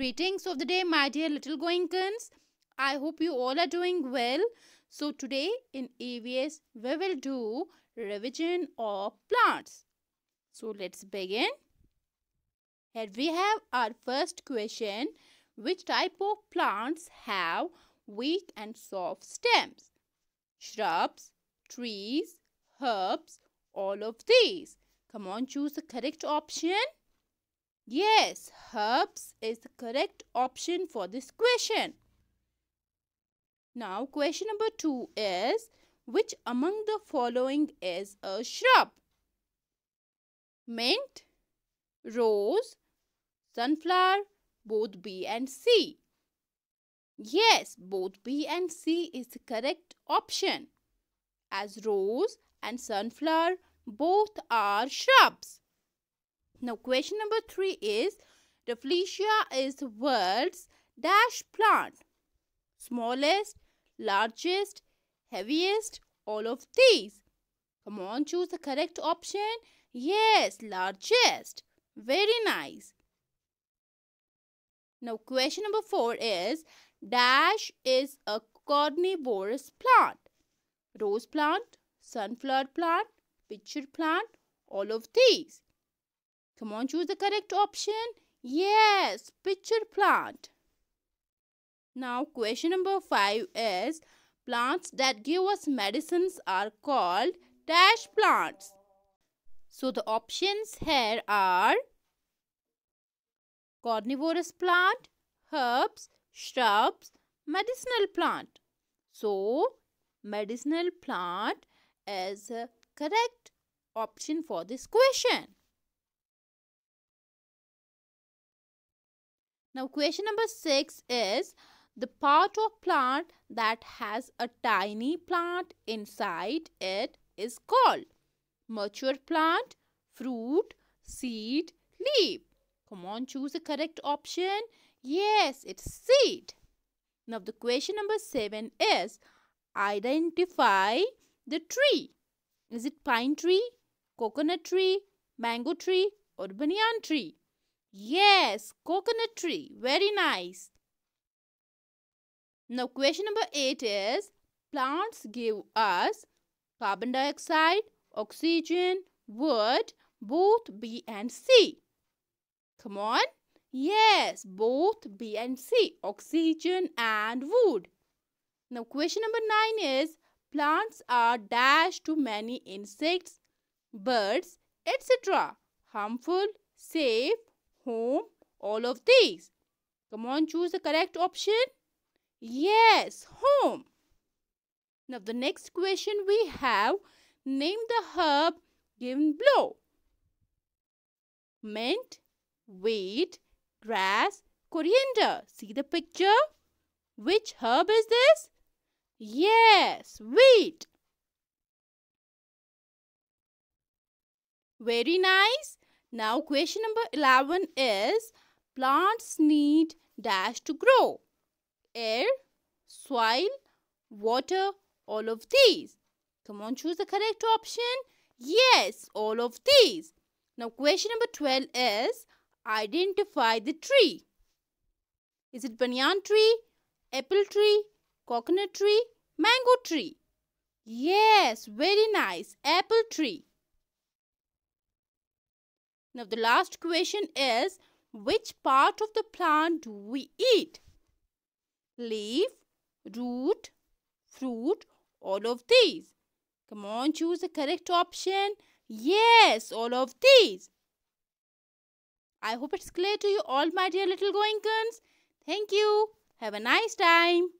Greetings of the day, my dear little goinkins. I hope you all are doing well. So today in EVS, we will do revision of plants. So let's begin. Here we have our first question. Which type of plants have weak and soft stems? Shrubs, trees, herbs, all of these. Come on, choose the correct option. Yes, herbs is the correct option for this question. Now, question number 2 is, which among the following is a shrub? Mint, rose, sunflower, both B and C. Yes, both B and C is the correct option as rose and sunflower both are shrubs. Now question number 3 is Rafflesia is the world's dash plant. Smallest, largest, heaviest, all of these. Come on, choose the correct option. Yes, largest. Very nice. Now question number 4 is dash is a carnivorous plant. Rose plant, sunflower plant, pitcher plant, all of these. Come on, choose the correct option. Yes, pitcher plant. Now, question number 5 is plants that give us medicines are called dash plants. So, the options here are carnivorous plant, herbs, shrubs, medicinal plant. So, medicinal plant is correct option for this question. Now question number 6 is the part of plant that has a tiny plant inside it is called mature plant, fruit, seed, leaf. Come on, choose the correct option. Yes, it's seed. Now the question number 7 is identify the tree. Is it pine tree, coconut tree, mango tree or banyan tree? Yes, coconut tree. Very nice. Now question number 8 is plants give us carbon dioxide, oxygen, wood, both B and C. Come on. Yes, both B and C, oxygen and wood. Now question number 9 is plants are dash to many insects, birds, etc. harmful, safe all of these? Come on, choose the correct option. Yes, home. Now, the next question we have, name the herb given below. Mint, wheat, grass, coriander. See the picture? Which herb is this? Yes, wheat. Very nice. Now question number 11 is plants need dash to grow air, soil, water, all of these. Come on, choose the correct option. Yes, all of these. Now, question number 12 is identify the tree. Is it banyan tree, apple tree, coconut tree, mango tree? Yes, very nice. Apple tree. Now, the last question is which part of the plant do we eat? Leaf, root, fruit, all of these. Come on, choose the correct option. Yes, all of these. I hope it's clear to you all, my dear little goingkins. Thank you. Have a nice time.